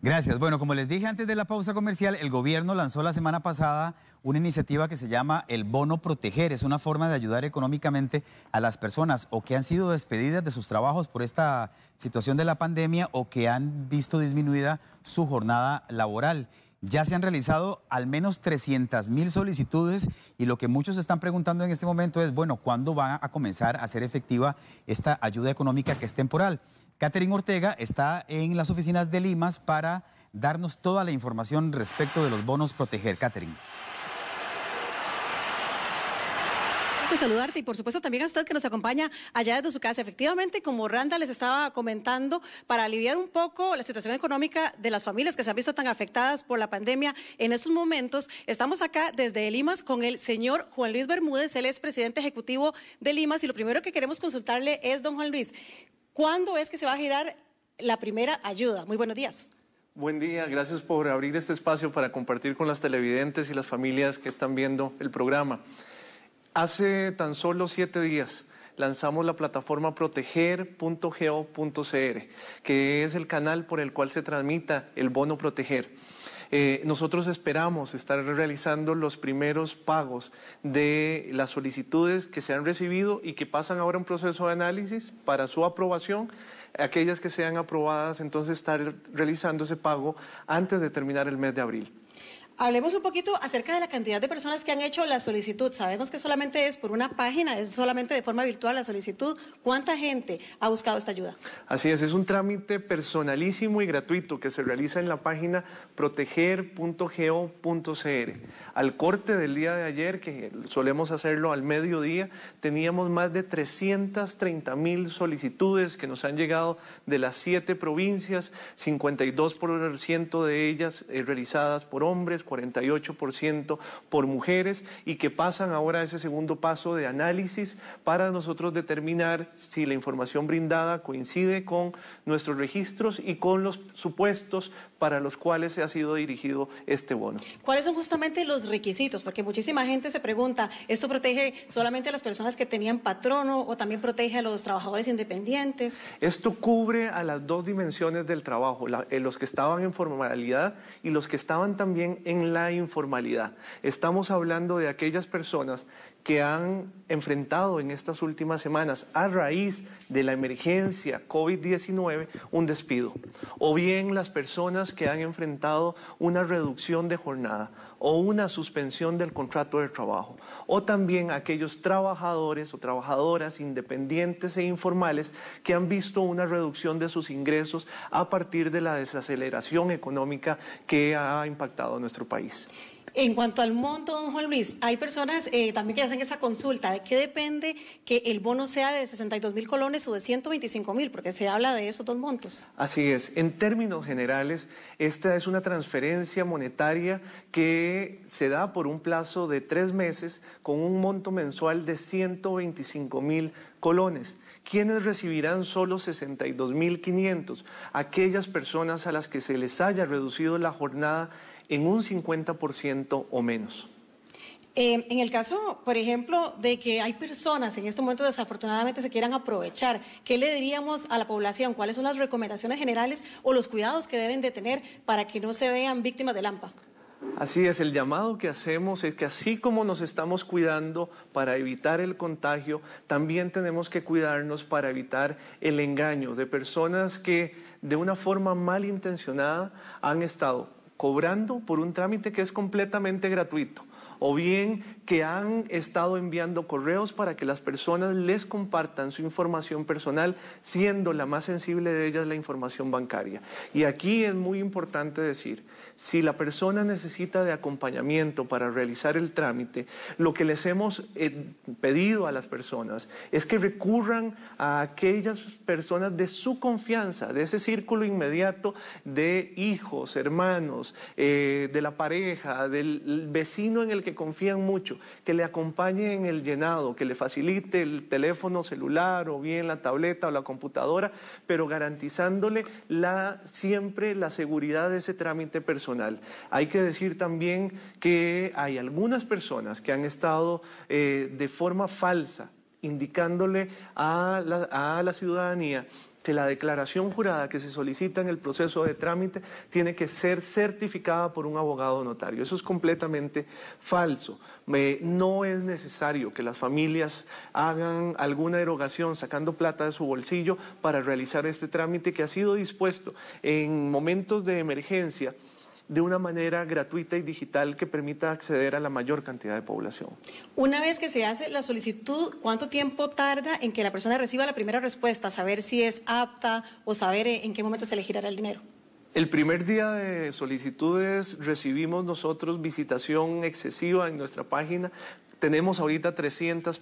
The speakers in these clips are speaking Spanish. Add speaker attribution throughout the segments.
Speaker 1: Gracias. Bueno, como les dije antes de la pausa comercial, el gobierno lanzó la semana pasada una iniciativa que se llama el bono proteger. Es una forma de ayudar económicamente a las personas o que han sido despedidas de sus trabajos por esta situación de la pandemia o que han visto disminuida su jornada laboral. Ya se han realizado al menos 300 mil solicitudes y lo que muchos están preguntando en este momento es, bueno, ¿cuándo va a comenzar a ser efectiva esta ayuda económica que es temporal? Catherine Ortega está en las oficinas de Limas para darnos toda la información respecto de los bonos proteger. Catherine.
Speaker 2: saludarte y por supuesto también a usted que nos acompaña allá desde su casa. Efectivamente, como Randa les estaba comentando, para aliviar un poco la situación económica de las familias que se han visto tan afectadas por la pandemia en estos momentos, estamos acá desde Limas con el señor Juan Luis Bermúdez, él es presidente ejecutivo de Limas y lo primero que queremos consultarle es, don Juan Luis, ¿cuándo es que se va a girar la primera ayuda? Muy buenos días.
Speaker 3: Buen día, gracias por abrir este espacio para compartir con las televidentes y las familias que están viendo el programa. Hace tan solo siete días lanzamos la plataforma proteger.geo.cr, que es el canal por el cual se transmita el bono proteger. Eh, nosotros esperamos estar realizando los primeros pagos de las solicitudes que se han recibido y que pasan ahora un proceso de análisis para su aprobación. Aquellas que sean aprobadas, entonces estar realizando ese pago antes de terminar el mes de abril.
Speaker 2: Hablemos un poquito acerca de la cantidad de personas que han hecho la solicitud. Sabemos que solamente es por una página, es solamente de forma virtual la solicitud. ¿Cuánta gente ha buscado esta ayuda?
Speaker 3: Así es, es un trámite personalísimo y gratuito que se realiza en la página proteger.go.cr. Al corte del día de ayer, que solemos hacerlo al mediodía, teníamos más de 330 mil solicitudes que nos han llegado de las siete provincias, 52% de ellas eh, realizadas por hombres, 48% por mujeres y que pasan ahora a ese segundo paso de análisis para nosotros determinar si la información brindada coincide con nuestros registros y con los supuestos para los cuales se ha sido dirigido este bono.
Speaker 2: ¿Cuáles son justamente los requisitos? Porque muchísima gente se pregunta, ¿esto protege solamente a las personas que tenían patrono o también protege a los trabajadores independientes?
Speaker 3: Esto cubre a las dos dimensiones del trabajo, eh, los que estaban en formalidad y los que estaban también en la informalidad. Estamos hablando de aquellas personas que han enfrentado en estas últimas semanas a raíz de la emergencia COVID-19 un despido, o bien las personas que han enfrentado una reducción de jornada o una suspensión del contrato de trabajo, o también aquellos trabajadores o trabajadoras independientes e informales que han visto una reducción de sus ingresos a partir de la desaceleración económica que ha impactado a nuestro país.
Speaker 2: En cuanto al monto, don Juan Luis, hay personas eh, también que hacen esa consulta. ¿De qué depende que el bono sea de 62 mil colones o de 125 mil? Porque se habla de esos dos montos.
Speaker 3: Así es. En términos generales, esta es una transferencia monetaria que se da por un plazo de tres meses con un monto mensual de 125 mil colones. Quienes recibirán solo 62.500? Aquellas personas a las que se les haya reducido la jornada en un 50% o menos.
Speaker 2: Em, en el caso, por ejemplo, de que hay personas en este momento desafortunadamente se quieran aprovechar, ¿qué le diríamos a la población? ¿Cuáles son las recomendaciones generales o los cuidados que deben de tener para que no se vean víctimas de Lampa?
Speaker 3: Así es, el llamado que hacemos es que así como nos estamos cuidando para evitar el contagio, también tenemos que cuidarnos para evitar el engaño de personas que de una forma malintencionada han estado cobrando por un trámite que es completamente gratuito o bien que han estado enviando correos para que las personas les compartan su información personal, siendo la más sensible de ellas la información bancaria. Y aquí es muy importante decir si la persona necesita de acompañamiento para realizar el trámite, lo que les hemos eh, pedido a las personas es que recurran a aquellas personas de su confianza, de ese círculo inmediato de hijos, hermanos, eh, de la pareja, del vecino en el que confían mucho, que le acompañe en el llenado, que le facilite el teléfono celular o bien la tableta o la computadora, pero garantizándole la, siempre la seguridad de ese trámite personal hay que decir también que hay algunas personas que han estado eh, de forma falsa indicándole a la, ciudadanía que la declaración jurada que se solicita en el proceso de trámite tiene que ser certificada por un abogado notario. Eso es completamente falso. no es necesario que las familias hagan alguna erogación sacando plata de su bolsillo para realizar este trámite que ha sido dispuesto en momentos de emergencia de una manera gratuita y digital que permita acceder a la mayor cantidad de población.
Speaker 2: Una vez que se hace la solicitud, ¿cuánto tiempo tarda en que la persona reciba la primera respuesta, saber si es apta o saber en qué momento se le girará el dinero?
Speaker 3: El primer día de solicitudes recibimos nosotros visitación excesiva en nuestra página, tenemos ahorita 300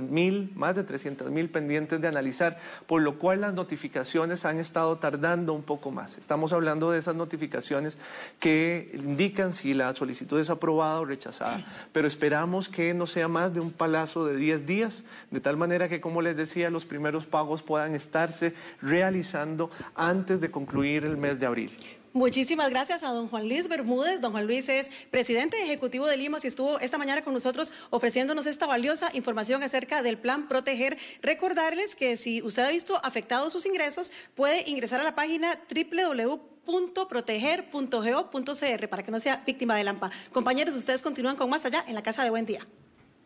Speaker 3: mil, más de 300 mil pendientes de analizar, por lo cual las notificaciones han estado tardando un poco más. Estamos hablando de esas notificaciones que indican si la solicitud es aprobada o rechazada, pero esperamos que no sea más de un palazo de 10 días, de tal manera que, como les decía, los primeros pagos puedan estarse realizando antes de concluir el mes de abril.
Speaker 2: Muchísimas gracias a don Juan Luis Bermúdez. Don Juan Luis es presidente ejecutivo de Lima... y estuvo esta mañana con nosotros ofreciéndonos esta valiosa información acerca del plan Proteger. Recordarles que si usted ha visto afectados sus ingresos, puede ingresar a la página www.proteger.go.cr para que no sea víctima de Lampa. Compañeros, ustedes continúan con más allá en la Casa de Buen Día.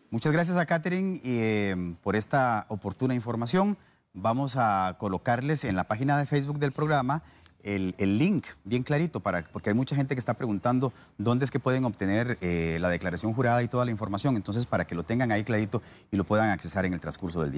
Speaker 1: Muchas gracias a Catherine eh, por esta oportuna información. Vamos a colocarles en la página de Facebook del programa el, link bien clarito, para, porque hay mucha gente que está preguntando dónde es que pueden obtener eh, la declaración jurada y toda la información. Entonces, para que lo tengan ahí clarito y lo puedan accesar en el transcurso del día.